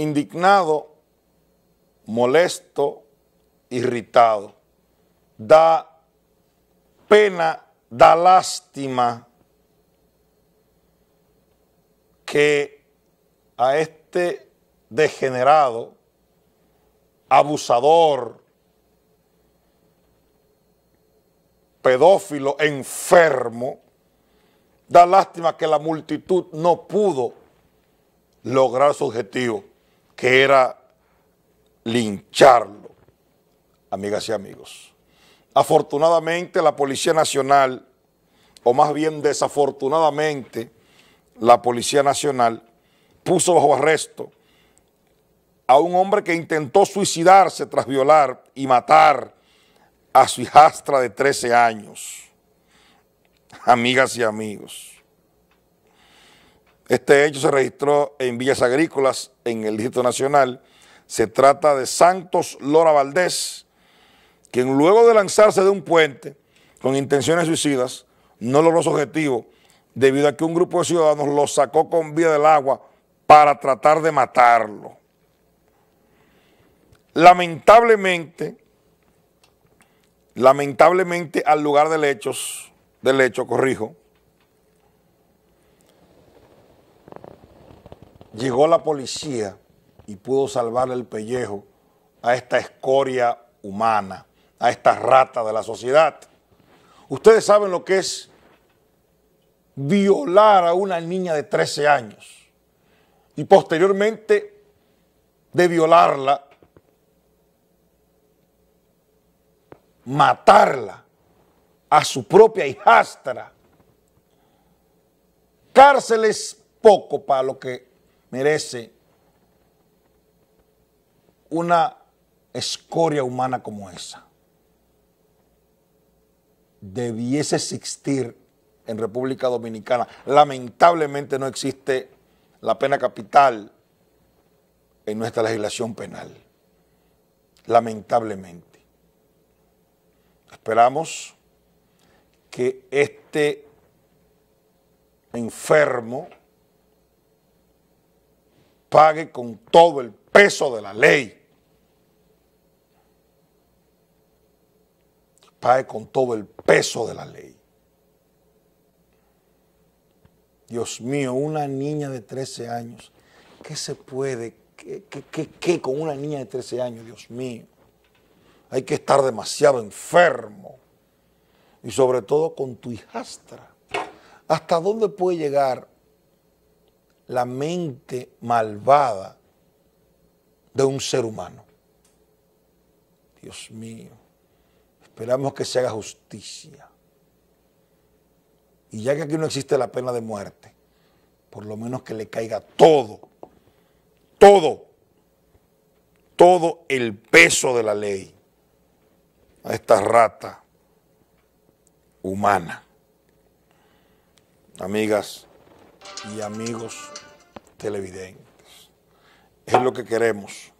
indignado, molesto, irritado. Da pena, da lástima que a este degenerado, abusador, pedófilo, enfermo, da lástima que la multitud no pudo lograr su objetivo que era lincharlo, amigas y amigos. Afortunadamente la Policía Nacional, o más bien desafortunadamente la Policía Nacional, puso bajo arresto a un hombre que intentó suicidarse tras violar y matar a su hijastra de 13 años. Amigas y amigos. Este hecho se registró en Villas Agrícolas, en el Distrito Nacional. Se trata de Santos Lora Valdés, quien luego de lanzarse de un puente con intenciones suicidas, no logró su objetivo debido a que un grupo de ciudadanos lo sacó con vía del agua para tratar de matarlo. Lamentablemente, lamentablemente al lugar del, hecho, del hecho, corrijo, Llegó la policía y pudo salvarle el pellejo a esta escoria humana, a esta rata de la sociedad. Ustedes saben lo que es violar a una niña de 13 años y posteriormente de violarla, matarla a su propia hijastra. es poco para lo que merece una escoria humana como esa. Debiese existir en República Dominicana. Lamentablemente no existe la pena capital en nuestra legislación penal. Lamentablemente. Esperamos que este enfermo pague con todo el peso de la ley. Pague con todo el peso de la ley. Dios mío, una niña de 13 años, ¿qué se puede? ¿Qué, qué, qué, con una niña de 13 años, Dios mío? Hay que estar demasiado enfermo. Y sobre todo con tu hijastra. ¿Hasta dónde puede llegar la mente malvada de un ser humano. Dios mío, esperamos que se haga justicia. Y ya que aquí no existe la pena de muerte, por lo menos que le caiga todo, todo, todo el peso de la ley a esta rata humana. Amigas y amigos televidentes. Es lo que queremos.